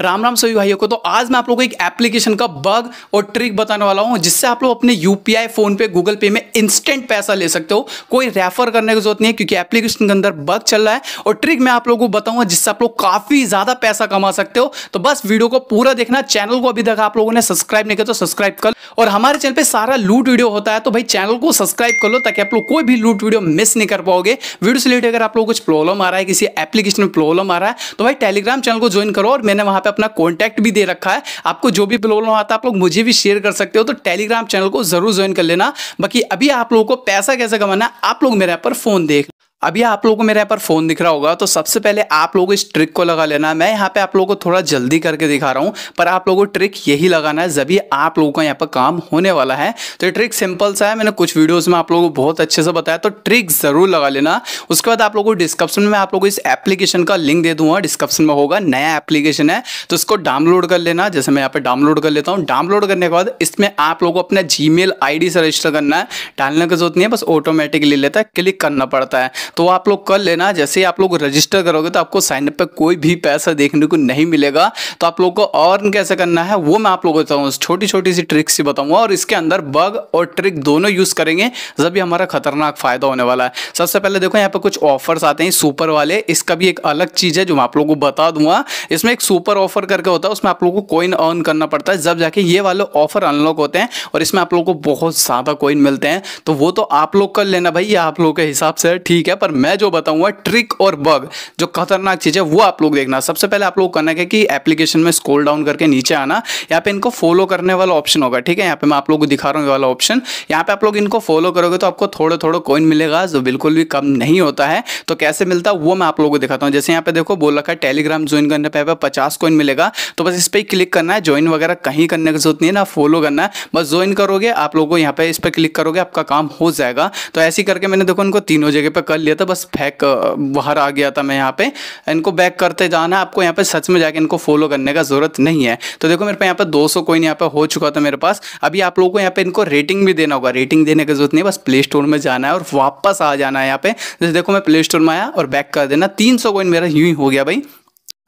राम राम सभी भाइयों को तो आज मैं आप लोगों को एक एप्लीकेशन का बग और ट्रिक बताने वाला हूँ जिससे आप लोग अपने यूपीआई फोन पे गूगल पे में इंस्टेंट पैसा ले सकते हो कोई रेफर करने की जरूरत नहीं है क्योंकि एप्लीकेशन के अंदर बग चल रहा है और ट्रिक मैं आप लोगों को बताऊंगा जिससे आप लोग काफी ज्यादा पैसा कमा सकते हो तो बस वीडियो को पूरा देखना चैनल को अभी तक आप लोगों ने सब्सक्राइब नहीं किया तो सब्सक्राइब कर और हमारे चैनल पर सारा लूट वीडियो होता है तो भाई चैनल को सब्सक्राइब कर लो ताकि आप लोग कोई भी लूट वीडियो मिस नहीं कर पाओगे वीडियो से रिलेटेड अगर आप लोग कुछ प्रॉब्लम आ रहा है किसी एप्लीकेशन में प्रॉब्लम आ रहा है तो भाई टेलीग्राम चैनल को ज्वाइन करो और मैंने वहां पे अपना कॉन्टैक्ट भी दे रखा है आपको जो भी प्रॉब्लम आता है आप लोग मुझे भी शेयर कर सकते हो तो टेलीग्राम चैनल को जरूर ज्वाइन कर लेना बाकी अभी आप लोगों को पैसा कैसे कमाना है आप लोग मेरे यहाँ पर फोन देख अभी आप लोगों को मेरे यहाँ पर फोन दिख रहा होगा तो सबसे पहले आप लोग इस ट्रिक को लगा लेना मैं यहाँ पे आप लोगों को थोड़ा जल्दी करके दिखा रहा हूँ पर आप लोगों को ट्रिक यही लगाना है जब आप लोगों का यहाँ पर काम होने वाला है तो ये ट्रिक सिंपल सा है मैंने कुछ वीडियोज में आप लोगों को बहुत अच्छे से बताया तो ट्रिक जरूर लगा लेना उसके बाद आप लोगों को डिस्क्रिप्शन में आप लोगों को इस एप्लीकेशन का लिंक दे दूंगा डिस्क्रिप्शन में होगा नया एप्लीकेशन है तो इसको डाउनलोड कर लेना जैसे मैं यहाँ पे डाउनलोड कर लेता हूँ डाउनलोड करने के बाद इसमें आप लोगों को अपना जी मेल से रजिस्टर करना है डालने की जरूरत नहीं है बस ऑटोमेटिकली लेता है क्लिक करना पड़ता है तो आप लोग कर लेना जैसे आप लोग रजिस्टर करोगे तो आपको साइनअप पर कोई भी पैसा देखने को नहीं मिलेगा तो आप लोग को अर्न कैसे करना है वो मैं आप लोगों को बताऊँ छोटी छोटी सी ट्रिक्स से बताऊँगा और इसके अंदर बग और ट्रिक दोनों यूज़ करेंगे जब भी हमारा खतरनाक फ़ायदा होने वाला है सबसे पहले देखो यहाँ पर कुछ ऑफर्स आते हैं सुपर वाले इसका भी एक अलग चीज़ है जो मैं आप लोगों को बता दूंगा इसमें एक सुपर ऑफर करके होता है उसमें आप लोग को कोइन अर्न करना पड़ता है जब जाके ये वाले ऑफर अनलॉक होते हैं और इसमें आप लोग को बहुत ज़्यादा कोइन मिलते हैं तो वो तो आप लोग कर लेना भाई ये आप लोगों के हिसाब से ठीक है है पर मैं जो बताऊंगा ट्रिक और बग जो खतरनाक चीज है वो आप लोग देखना सबसे पहले आप लोग करना है कि एप्लीकेशन में स्कोल डाउन करके नीचे आना यहाँ पे इनको फॉलो करने वाला ऑप्शन होगा ठीक है यहाँ पे मैं आप लोग को दिखा रहा हूँ वाला ऑप्शन यहाँ पे आप लोग इनको फॉलो करोगे तो आपको थोड़ा थोड़ा कॉइन मिलेगा जो बिल्कुल भी कम नहीं होता है तो कैसे मिलता वो मैं आप लोग को दिखाता हूँ जैसे यहाँ पे देखो बोल रखा है टेलीग्राम ज्वाइन करने पर पचास कॉइन मिलेगा तो बस इस पर क्लिक करना है ज्वाइन वगैरह कहीं करने की जरूरत नहीं है ना फॉलो करना है बस ज्वाइन करोगे आप लोगों को यहाँ पे इस पर क्लिक करोगे आपका काम हो जाएगा तो ऐसे करके मैंने देखो इनको तीनों जगह पर कर लिया था बस फेंक बाहर आ गया था मैं यहाँ पे इनको बैक करते जाना आपको यहाँ पे सच में जाके इनको फॉलो करने का ज़रूरत नहीं है तो देखो मेरे पे यहाँ पे 200 सौ कोइन यहाँ पे हो चुका था मेरे पास अभी आप लोगों को यहाँ पे इनको रेटिंग भी देना होगा रेटिंग देने की जरूरत नहीं बस प्ले स्टोर में जाना है और वापस आ जाना है यहाँ पे जैसे देखो मैं प्ले स्टोर में आया और बैक कर देना तीन सौ कोइन मेरा यूं ही हो गया भाई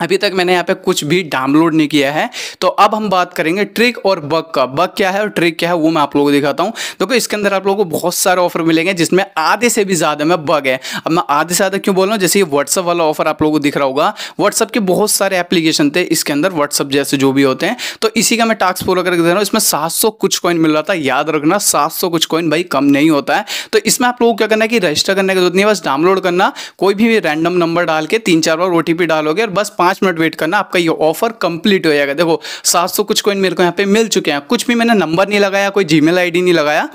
अभी तक मैंने यहाँ पे कुछ भी डाउनलोड नहीं किया है तो अब हम बात करेंगे ट्रिक और बग का बग क्या है और ट्रिक क्या है वो मैं आप लोगों को दिखाता हूँ देखो इसके अंदर आप लोगों को बहुत सारे ऑफर मिलेंगे जिसमें आधे से भी ज़्यादा में बग है अब मैं आधे से ज़्यादा क्यों बोल रहा हूँ जैसे ये व्हाट्सअप वाला ऑफर आप लोगों को दिख रहा होगा व्हाट्सअप के बहुत सारे एप्लीकेशन थे इसके अंदर व्हाट्सअप जैसे जो भी होते हैं तो इसी का मैं टास्क पूरा करके दे रहा हूँ इसमें सात कुछ कॉइन मिल रहा था याद रखना सात कुछ कॉइन भाई कम नहीं होता है तो इसमें आप लोगों को क्या करना है कि रजिस्टर करने की जरूरत नहीं है बस डाउनलोड करना कोई भी रैंडम नंबर डाल के तीन चार बार ओ डालोगे और बस पाँच मिनट वेट करना आपका ये ऑफर कंप्लीट हो जाएगा देखो सात सौ कुछ कॉइन मेरे को यहाँ पे मिल चुके हैं कुछ भी मैंने नंबर नहीं लगाया कोई जीमेल आईडी नहीं लगाया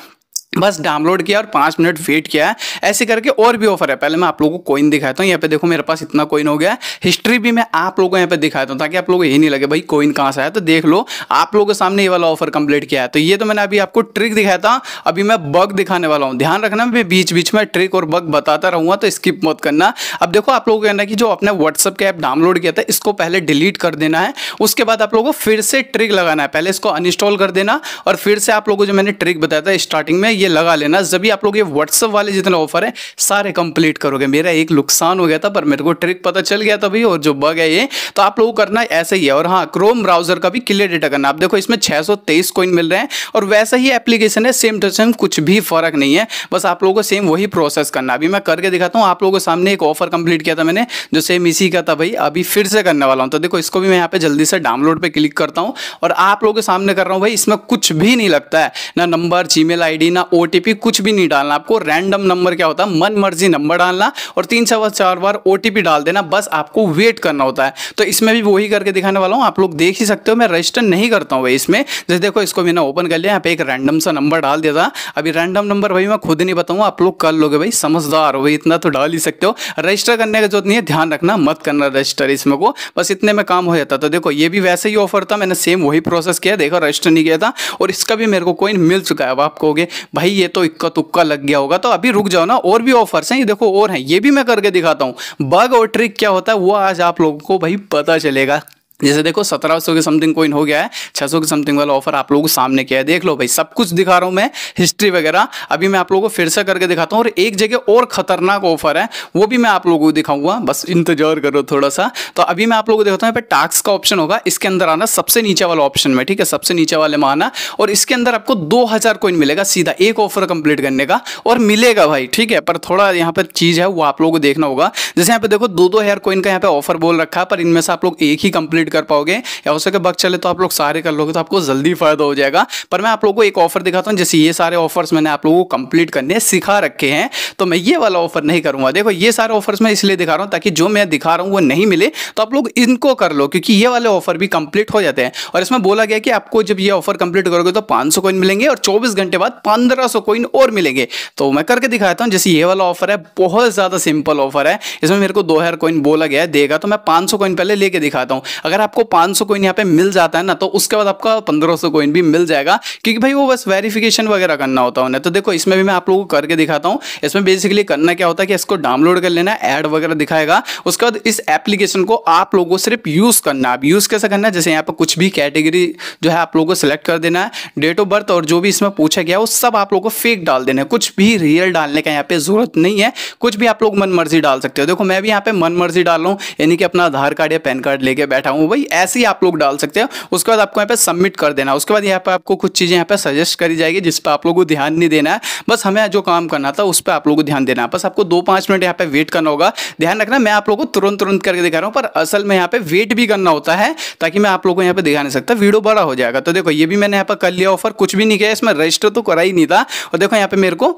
बस डाउनलोड किया और पाँच मिनट वेट किया है ऐसे करके और भी ऑफर है पहले मैं आप लोगों को कोइन दिखाता हूँ यहाँ पे देखो मेरे पास इतना कोइन हो गया है हिस्ट्री भी मैं आप लोगों को यहाँ पे दिखाता हूँ ताकि आप लोगों को यही नहीं लगे भाई कॉइन कहाँ से आया तो देख लो आप लोगों के सामने ये वाला ऑफर कंप्लीट किया है तो ये तो मैंने अभी आपको ट्रिक दिखाया था अभी मैं बग दिखाने वाला हूँ ध्यान रखना मैं बीच बीच में ट्रिक और बग बताता रहूँगा तो स्किप मत करना अब देखो आप लोगों को कहना कि जो अपने व्हाट्सअप का ऐप डाउनलोड किया था इसको पहले डिलीट कर देना है उसके बाद आप लोगों को फिर से ट्रिक लगाना है पहले इसको अनइंस्टॉल कर देना और फिर से आप लोगों को जो मैंने ट्रिक बताया था स्टार्टिंग में ये लगा लेना जब भी आप लोग ये व्हाट्सअप वाले जितने ऑफर हैं सारे कंप्लीट करोगे मेरा एक नुकसान हो गया था पर मेरे को ट्रिक पता चल गया था भाई और जो बग है ये तो आप लोग करना ऐसे ही है और हाँ क्रोम ब्राउजर का भी क्लियर डेटा करना आप देखो इसमें 623 कॉइन मिल रहे हैं और वैसा ही एप्लीकेशन है सेम टू सेम कुछ भी फर्क नहीं है बस आप लोगों को सेम वही प्रोसेस करना अभी मैं करके दिखाता हूँ आप लोगों के सामने एक ऑफर कंप्लीट किया था मैंने जो सेम इसी का था भाई अभी फिर से करने वाला हूँ तो देखो इसको भी मैं यहाँ पे जल्दी से डाउनलोड पर क्लिक करता हूँ और आप लोगों के सामने कर रहा हूँ भाई इसमें कुछ भी नहीं लगता है ना नंबर जी मेल ना ओ कुछ भी नहीं डालना आपको रैंडम नंबर क्या होता है मन मर्जी नंबर डालना और तीन सवा चार बार ओ डाल देना बस आपको वेट करना होता है तो इसमें भी वही करके दिखाने वाला हूँ आप लोग देख ही सकते हो मैं रजिस्टर नहीं करता हूँ भाई इसमें जैसे देखो इसको मैंने ओपन कर लिया यहाँ पे एक रैंडम सा नंबर डाल दिया था अभी रैंडम नंबर भाई मैं खुद नहीं बताऊँ आप लोग कर लोगे भाई समझदार हो भाई इतना तो डाल ही सकते हो रजिस्टर करने का जरूरत नहीं है ध्यान रखना मत करना रजिस्टर इसमें को बस इतने में काम हो जाता तो देखो ये भी वैसे ही ऑफर था मैंने सेम वही प्रोसेस किया देखो रजिस्टर नहीं किया था और इसका भी मेरे को कोइन मिल चुका है अब आप कहोगे भाई ये तो इक्का तुक्का लग गया होगा तो अभी रुक जाओ ना और भी ऑफर्स हैं ये देखो और हैं ये भी मैं करके दिखाता हूँ बग और ट्रिक क्या होता है वो आज आप लोगों को भाई पता चलेगा जैसे देखो सत्रह सौ के समथिंग कोइन हो गया है छः सौ के समथिंग वाला ऑफर आप लोगों को सामने किया है देख लो भाई सब कुछ दिखा रहा हूँ मैं हिस्ट्री वगैरह अभी मैं आप लोगों को फिर से करके दिखाता हूँ और एक जगह और खतरनाक ऑफर है वो भी मैं आप लोगों को दिखाऊंगा बस इंतजार करो थोड़ा सा तो अभी मैं आप लोगों को दिखाता हूँ यहाँ पर टास्क का ऑप्शन होगा इसके अंदर आना सबसे नीचे वाला ऑप्शन में ठीक है सबसे नीचे वाले में आना और इसके अंदर आपको दो हज़ार मिलेगा सीधा एक ऑफर कंप्लीट करने का और मिलेगा भाई ठीक है पर थोड़ा यहाँ पर चीज़ है वो आप लोगों को देखना होगा जैसे यहाँ पे देखो दो दो हज़ार का यहाँ पे ऑफर बोल रखा है पर इनमें से आप लोग एक ही कंप्लीट कर पाओगे या हो सके बग चले तो आप लोग सारे कर लोगे तो आपको जल्दी फ़ायदा हो जाएगा पर मैं आप लोगों को एक ऑफर दिखाता हूँ जैसे ये सारे ऑफर्स मैंने आप लोगों को कंप्लीट करने सिखा रखे हैं तो मैं ये वाला ऑफर नहीं करूँगा देखो ये सारे ऑफर्स मैं इसलिए दिखा रहा हूँ ताकि जो मैं दिखा रहा हूँ वो नहीं मिले तो आप लोग इनको कर लो क्योंकि ये वाले ऑफर भी कंप्लीट हो जाते हैं और इसमें बोला गया कि आपको जब ये ऑफर कंप्लीट करोगे तो 500 कॉइन मिलेंगे और चौबीस घंटे बाद पंद्रह कॉइन और मिलेंगे तो मैं करके दिखाता हूँ जैसे ये वाला ऑफर है बहुत ज़्यादा सिंपल ऑफर है इसमें मेरे को दो हज़ार कॉइन बोला गया देगा तो मैं पांच सौ कॉइन पहले लेके दिखाता हूँ अगर आपको 500 कोइन यहाँ पे मिल जाता है ना तो उसके बाद आपका 1500 कोइन भी मिल जाएगा क्योंकि भाई वो बस वेरिफिकेशन वगैरह करना होता है उन्हें तो देखो इसमें भी मैं आप लोगों को करके दिखाता हूँ इसमें बेसिकली करना क्या होता है कि इसको डाउनलोड कर लेना एड वगैरह दिखाएगा उसके बाद इस एप्लीकेशन को आप लोगों को सिर्फ यूज़ करना आप यूज़ कैसे करना है जैसे यहाँ पर कुछ भी कैटेगरी जो है आप लोगों को सिलेक्ट कर देना है डेट ऑफ बर्थ और जो भी इसमें पूछा गया वो सब आप लोगों को फेक डाल देना है कुछ भी रियल डालने का यहाँ पे जरूरत नहीं है कुछ भी आप लोग मर्जी डाल सकते हो देखो मैं भी यहाँ पे मनमर्जी डाल रहा हूँ यानी कि अपना आधार कार्ड या पैन कार्ड लेके बैठा हूँ हूँ भाई ऐसे ही आप लोग डाल सकते हैं उसके बाद आपको यहाँ पे सबमिट कर देना उसके बाद यहाँ पे आपको कुछ चीज़ें यहाँ पे सजेस्ट करी जाएगी जिस पर आप लोगों को ध्यान नहीं देना है बस हमें जो काम करना था उस पर आप लोगों को ध्यान देना है बस आपको दो पाँच मिनट यहाँ पे वेट करना होगा ध्यान रखना मैं आप लोगों को तुरंत तुरंत करके दिखा रहा हूँ पर असल में यहाँ पे वेट भी करना होता है ताकि मैं आप लोगों को यहाँ पे दिखा नहीं सकता वीडियो बड़ा हो जाएगा तो देखो ये भी मैंने यहाँ पर कर लिया ऑफर कुछ भी नहीं किया इसमें रजिस्टर तो करा ही नहीं था और देखो यहाँ पे मेरे को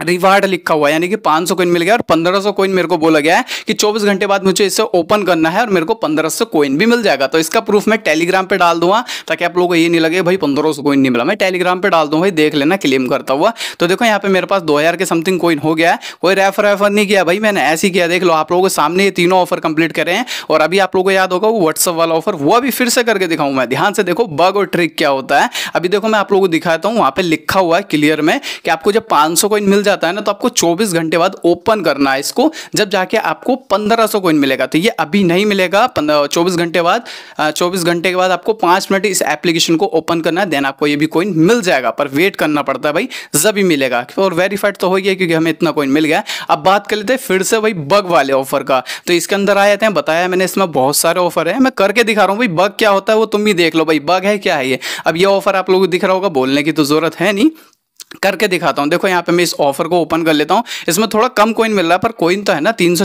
रिवार्ड लिखा हुआ है यानी कि 500 सौ कोइन मिल गया और 1500 कोइन मेरे को बोला गया है कि 24 घंटे बाद मुझे इसे ओपन करना है और मेरे को 1500 कोइन भी मिल जाएगा तो इसका प्रूफ मैं टेलीग्राम पे डाल दूंगा ताकि आप लोगों को ये नहीं लगे भाई 1500 कॉइन नहीं मिला मैं टेलीग्राम पे डाल दूँ भाई देख लेना क्लेम करता हुआ तो देखो यहाँ पे मेरे पास दो के समथिंग कोइन हो गया है कोई रेफर वेफर नहीं किया भाई मैंने ऐसे ही किया देख लो आप लोगों के सामने ये तीनों ऑफर कंप्लीट करे हैं और अभी आप लोगों को याद होगा वो व्हाट्सअप वाला ऑफर वो अभी फिर से करके दिखाऊँ मैं ध्यान से देखो बग और ट्रिक क्या होता है अभी देखो मैं आप लोगों को दिखाता हूँ वहाँ पर लिखा हुआ है क्लियर में कि आपको जब पाँच कोइन मिल जाता है ना तो आपको 24 घंटे बाद ओपन करना है इसको जब जाके आपको 1500 सौ कोइन मिलेगा तो ये अभी नहीं मिलेगा 24 घंटे बाद 24 घंटे के बाद आपको 5 मिनट इस एप्लीकेशन को ओपन करना है देन आपको ये भी कोइन मिल जाएगा पर वेट करना पड़ता है भाई जब ही मिलेगा और वेरीफाइड तो हो गया क्योंकि हमें इतना कोइन मिल गया अब बात कर लेते हैं फिर से भाई बग वाले ऑफर का तो इसके अंदर आ जाते हैं बताया मैंने इसमें बहुत सारे ऑफर है मैं करके दिखा रहा हूँ भाई बग क्या होता है वो तुम भी देख लो भाई बग है क्या है ये अब ये ऑफर आप लोगों को दिख रहा होगा बोलने की तो जरूरत है नहीं करके दिखाता हूँ देखो यहाँ पे मैं इस ऑफर को ओपन कर लेता हूँ इसमें थोड़ा कम कोइन मिल रहा है पर कोइन तो है ना तीन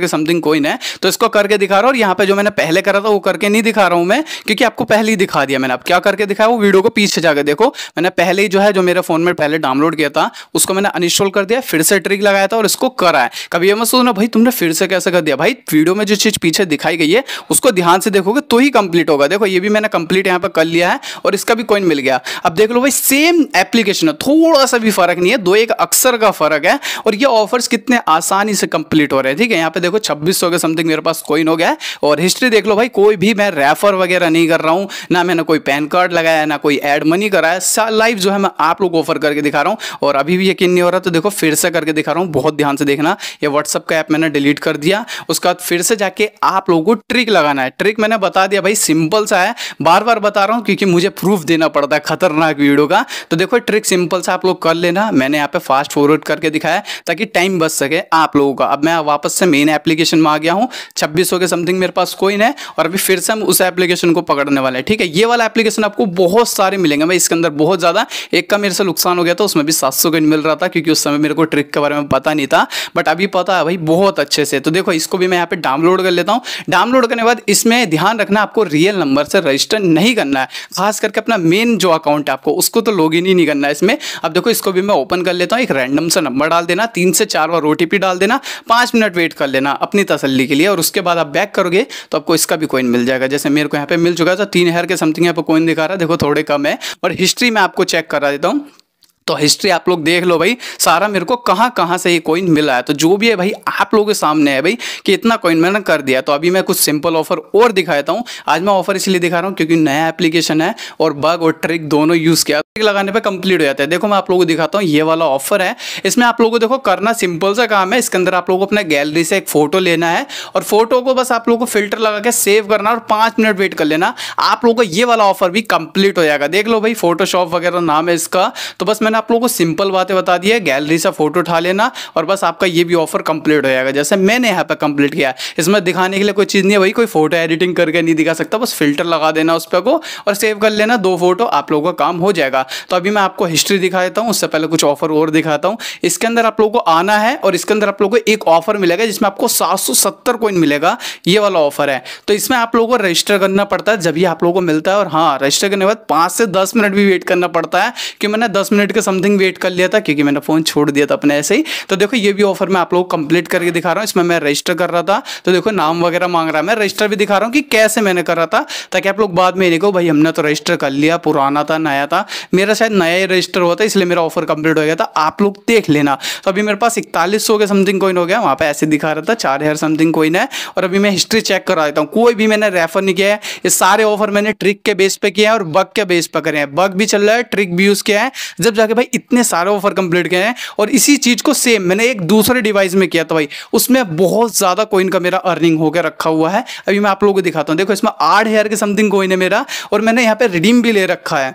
के समथिंग कोइन है तो इसको करके दिखा रहा हूँ और यहाँ पे जो मैंने पहले करा था वो करके नहीं दिखा रहा हूँ मैं क्योंकि आपको पहले ही दिखा दिया मैंने आप क्या करके दिखाया वो वीडियो को पीछे जाकर देखो मैंने पहले ही जो है जो मेरे फोन में पहले डाउनलोड किया था उसको मैंने अनस्टॉल कर दिया फिर से ट्रिक लगाया था और इसको करा है कभी यह मत सोचना भाई तुमने फिर से कैसे कर दिया भाई वीडियो में जो चीज़ पीछे दिखाई गई है उसको ध्यान से देखोगे तो ही कंप्लीट होगा देखो ये भी मैंने कंप्लीट यहाँ पर कर लिया है और इसका भी कोइन मिल गया अब देख लो भाई सेम एप्लीकेशन है थोड़ा थोड़ा सा भी फर्क नहीं है दो एक अक्सर का फर्क है और ये ऑफर्स कितने आसानी से कंप्लीट हो रहे हैं ठीक है यहाँ पे देखो छब्बीस सौ समथिंग मेरे पास कोइन हो गया है और हिस्ट्री देख लो भाई कोई भी मैं रेफर वगैरह नहीं कर रहा हूँ ना मैंने कोई पैन कार्ड लगाया ना कोई एड मनी कराया लाइव जो है मैं आप लोग ऑफर करके दिखा रहा हूँ और अभी भी यकीन नहीं हो रहा तो देखो फिर से करके दिखा रहा हूँ बहुत ध्यान से देखना ये व्हाट्सअप का ऐप मैंने डिलीट कर दिया उसके बाद फिर से जाके आप लोगों को ट्रिक लगाना है ट्रिक मैंने बता दिया भाई सिंपल सा है बार बार बता रहा हूँ क्योंकि मुझे प्रूफ देना पड़ता है खतरनाक वीडियो का तो देखो ट्रिक सिंपल सा आप लोग कर लेना मैंने यहाँ पे फास्ट फॉरवर्ड करके दिखाया ताकि टाइम बच सके आप लोगों का अब मैं वापस से मेन एप्लीकेशन में आ गया हूँ छब्बीस के समथिंग मेरे पास कोइन है और अभी फिर से हम उस एप्लीकेशन को पकड़ने वाले हैं ठीक है ये वाला एप्लीकेशन आपको बहुत सारे मिलेंगे मैं इसके अंदर बहुत ज़्यादा एक का मेरे से नुकसान हो गया था उसमें भी सात सौ मिल रहा था क्योंकि उस समय मेरे को ट्रिक के बारे में पता नहीं था बट अभी पता है भाई बहुत अच्छे से तो देखो इसको भी मैं यहाँ पे डाउनलोड कर लेता हूँ डाउनलोड करने के बाद इसमें ध्यान रखना आपको रियल नंबर से रजिस्टर नहीं करना है खास करके अपना मेन जो अकाउंट है आपको उसको तो लॉग ही नहीं करना है इसमें अब देखो इसको भी मैं ओपन कर लेता हूँ एक रैंडम सा नंबर डाल देना तीन से चार बार ओ डाल देना पाँच मिनट वेट कर लेना अपनी तसल्ली के लिए और उसके बाद आप बैक करोगे तो आपको इसका भी कोइन मिल जाएगा जैसे मेरे को यहाँ पे मिल चुका है तो तीन हजार के समथिंग यहाँ पर कोइन दिखा रहा है देखो थोड़े कम है और हिस्ट्री में आपको चेक करा देता हूँ तो हिस्ट्री आप लोग देख लो भाई सारा मेरे को कहाँ कहाँ से ये कॉइन मिला है तो जो भी है भाई आप लोगों के सामने है भाई कि इतना कॉइन मैंने कर दिया तो अभी मैं कुछ सिंपल ऑफर और दिखाता हूँ आज मैं ऑफर इसलिए दिखा रहा हूँ क्योंकि नया एप्लीकेशन है और बग और ट्रिक दोनों यूज़ किया ट्रिक लगाने पर कंप्लीट हो जाता है देखो मैं आप लोगों को दिखाता हूँ ये वाला ऑफर है इसमें आप लोगों को देखो करना सिंपल सा काम है इसके अंदर आप लोगों को अपने गैलरी से एक फोटो लेना है और फोटो को बस आप लोगों को फिल्टर लगा के सेव करना और पांच मिनट वेट कर लेना आप लोगों को ये वाला ऑफर भी कंप्लीट हो जाएगा देख लो भाई फोटोशॉप वगैरह नाम है इसका तो बस मैंने मैंने आप लोगों को सिंपल बातें बता दी है गैलरी से फोटो उठा लेना और बस आपका ये भी ऑफर कंप्लीट हो जाएगा जैसे मैंने यहाँ पर कंप्लीट किया इसमें दिखाने के लिए कोई चीज़ नहीं है भाई कोई फोटो एडिटिंग करके नहीं दिखा सकता बस फिल्टर लगा देना उस पर को और सेव कर लेना दो फोटो आप लोगों का काम हो जाएगा तो अभी मैं आपको हिस्ट्री दिखा देता हूँ उससे पहले कुछ ऑफर और दिखाता हूँ इसके अंदर आप लोगों को आना है और इसके अंदर आप लोगों को एक ऑफर मिलेगा जिसमें आपको सात कॉइन मिलेगा ये वाला ऑफर है तो इसमें आप लोगों को रजिस्टर करना पड़ता है जब ही आप लोगों को मिलता है और हाँ रजिस्टर करने के बाद पाँच से दस मिनट भी वेट करना पड़ता है कि मैंने दस मिनट के का समथिंग वेट कर लिया था क्योंकि मैंने फ़ोन छोड़ दिया था अपने ऐसे ही तो देखो ये भी ऑफर मैं आप लोग कंप्लीट करके दिखा रहा हूँ इसमें मैं रजिस्टर कर रहा था तो देखो नाम वगैरह मांग रहा है मैं रजिस्टर भी दिखा रहा हूँ कि कैसे मैंने कर रहा था ताकि आप लोग बाद में देखो भाई हमने तो रजिस्टर कर लिया पुराना था नया था मेरा शायद नया ही रजिस्टर हुआ था इसलिए मेरा ऑफर कंप्लीट हो गया था आप लोग देख लेना तो अभी मेरे पास इकतालीस के समथिंग कोइन हो गया वहाँ पर ऐसे दिखा रहा था चार हज़ार समथिंग कोइन है और अभी मैं हिस्ट्री चेक करा देता हूँ कोई भी मैंने रेफर नहीं किया है ये सारे ऑफर मैंने ट्रिक के बेस पे किया है और बग के बेस पर करें बग भी चल रहा है ट्रिक भी यूज़ किया है जब जाके कि भाई इतने सारे ऑफर कंप्लीट गए हैं और इसी चीज़ को सेम मैंने एक दूसरे डिवाइस में किया था भाई उसमें बहुत ज़्यादा कोइन का मेरा अर्निंग होकर रखा हुआ है अभी मैं आप लोगों को दिखाता हूँ देखो इसमें आठ हज़ार के समथिंग कोइन है मेरा और मैंने यहाँ पर रिडीम भी ले रखा है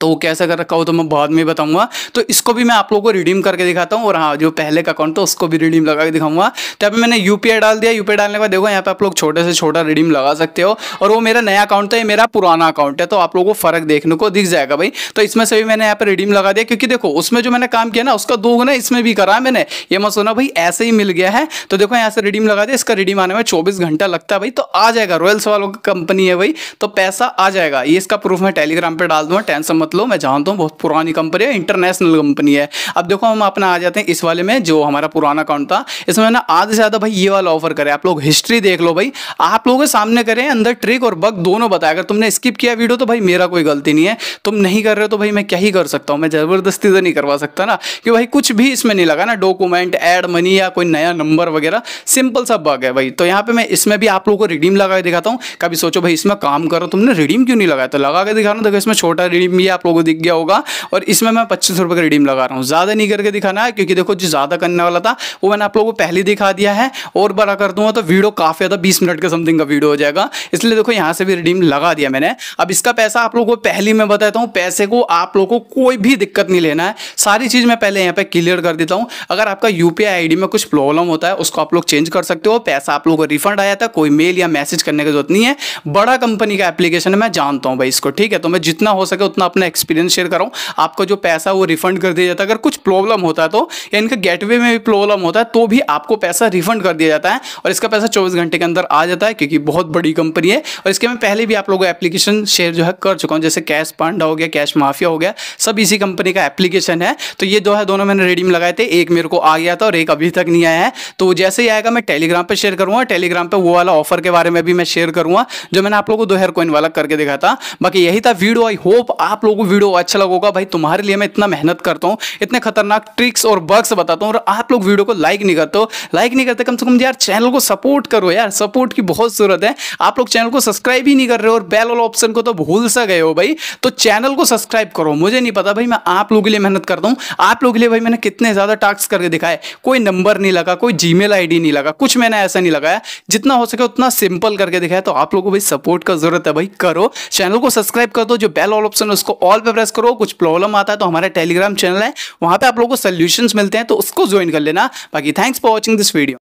तो कैसे कर रखा हो तो मैं बाद में बताऊंगा तो इसको भी मैं आप लोगों को रिडीम करके दिखाता हूँ और हाँ जो पहले का अकाउंट था उसको भी रिडीम लगा के दिखाऊंगा तो अभी मैंने यूपीआई डाल दिया यूपीआई डालने के बाद देखो यहाँ पे आप लोग छोटे से छोटा रिडीम लगा सकते हो और वो मेरा नया अकाउंट था ये मेरा पुराना अकाउंट है तो आप लोग को फर्क देखने को दिख जाएगा भाई तो इसमें से भी मैंने यहाँ पर रिडीम लगा दिया क्योंकि देखो उसमें जो मैंने काम किया ना उसका दो गुना इसमें भी करा मैंने ये मैं सुना भाई ऐसे ही मिल गया है तो देखो यहाँ से रिडीम लगा दिया इसका रिडीम आने में चौबीस घंटा लगता है भाई तो आ जाएगा रॉयल्स वालों की कंपनी है भाई तो पैसा आ जाएगा ये इसका प्रूफ मैं टेलीग्राम पर डाल दूँगा टेंशन मत मत लो मैं जानता हूँ बहुत पुरानी कंपनी है इंटरनेशनल कंपनी है अब देखो हम अपना आ जाते हैं इस वाले में जो हमारा पुराना अकाउंट था इसमें ना आधे से ज़्यादा भाई ये वाला ऑफर करें आप लोग हिस्ट्री देख लो भाई आप लोगों के सामने करें अंदर ट्रिक और बग दोनों बताए अगर तुमने स्किप किया वीडियो तो भाई मेरा कोई गलती नहीं है तुम नहीं कर रहे हो तो भाई मैं क्या ही कर सकता हूँ मैं ज़बरदस्ती तो नहीं करवा सकता ना कि भाई कुछ भी इसमें नहीं लगा ना डॉक्यूमेंट एड मनी या कोई नया नंबर वगैरह सिंपल सा बग है भाई तो यहाँ पे मैं इसमें भी आप लोगों को रिडीम लगा के दिखाता हूँ कभी सोचो भाई इसमें काम करो तुमने रिडीम क्यों नहीं लगाया तो लगा के दिखाना देखो इसमें छोटा रिडीम भी आप लोगों को दिख गया होगा और इसमें मैं पच्चीस रुपये का रिडीम लगा रहा हूँ ज़्यादा नहीं करके दिखाना है क्योंकि देखो जो ज़्यादा करने वाला था वो मैंने आप लोगों को पहले दिखा दिया है और बड़ा कर दूंगा तो वीडियो काफ़ी ज़्यादा बीस मिनट का समथिंग का वीडियो हो जाएगा इसलिए देखो यहाँ से भी रिडीम लगा दिया मैंने अब इसका पैसा आप लोगों को पहले मैं बताता हूँ पैसे को आप लोगों को कोई भी दिक्कत नहीं लेना है सारी चीज़ मैं पहले यहाँ पर क्लियर कर देता हूँ अगर आपका यू पी में कुछ प्रॉब्लम होता है उसको आप लोग चेंज कर सकते हो पैसा आप लोगों को रिफंड आया था कोई मेल या मैसेज करने की जरूरत नहीं है बड़ा कंपनी का एप्लीकेशन है मैं जानता हूँ भाई इसको ठीक है तो मैं जितना हो सके उतना अपना एक्सपीरियंस शेयर कर रहा हूँ आपका जो पैसा वो रिफंड कर दिया जाता है अगर कुछ प्रॉब्लम होता है तो या इनका गेटवे में भी प्रॉब्लम होता है तो भी आपको पैसा रिफंड कर दिया जाता है और इसका पैसा चौबीस घंटे के अंदर आ जाता है क्योंकि बहुत बड़ी कंपनी है और इसके मैं पहले भी आप लोगों को एप्लीकेशन शेयर जो है कर चुका हूँ जैसे कैश पांडा हो गया कैश माफिया हो गया सब इसी कंपनी का एप्लीकेशन है तो ये जो है दोनों मैंने रेडीम लगाए थे एक मेरे को आ गया था और एक अभी तक नहीं आया है तो जैसे ही आएगा मैं टेलीग्राम पर शेयर करूँगा टेलीग्राम पर वो वाला ऑफर के बारे में भी मैं शेयर करूँगा जो मैंने आप लोगों को दो हेयर कोइन वाला करके देखा था बाकी यही था वीडियो आई होप आप लोगों को वीडियो अच्छा लगा होगा भाई तुम्हारे लिए मैं इतना मेहनत करता हूँ इतने खतरनाक ट्रिक्स और बग्स बताता हूँ और आप लोग वीडियो को लाइक नहीं करते हो लाइक नहीं करते कम से कम यार चैनल को सपोर्ट करो यार सपोर्ट की बहुत जरूरत है आप लोग चैनल को सब्सक्राइब ही नहीं कर रहे हो और बेल वाला ऑप्शन को तो भूल सा गए हो भाई तो चैनल को सब्सक्राइब करो मुझे नहीं पता भाई मैं आप लोगों के लिए मेहनत करता हूँ आप लोगों के लिए भाई मैंने कितने ज़्यादा टास्क करके दिखाए कोई नंबर नहीं लगा कोई जी मेल नहीं लगा कुछ मैंने ऐसा नहीं लगाया जितना हो सके उतना सिंपल करके दिखाया तो आप लोगों को भाई सपोर्ट का जरूरत है भाई करो चैनल को सब्सक्राइब कर दो जो बेल ऑल ऑप्शन है उसको कॉल पे प्रेस करो कुछ प्रॉब्लम आता है तो हमारा टेलीग्राम चैनल है वहां पे आप लोगों को सोल्यूशन मिलते हैं तो उसको ज्वाइन कर लेना बाकी thanks for watching this video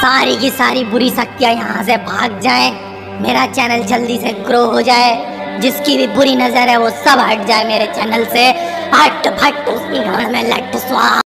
सारी की सारी बुरी शक्तियाँ यहाँ से भाग जाए मेरा चैनल जल्दी से ग्रो हो जाए जिसकी भी बुरी नज़र है वो सब हट जाए मेरे चैनल से हट भट्ट उसकी घर में लट स्वाहा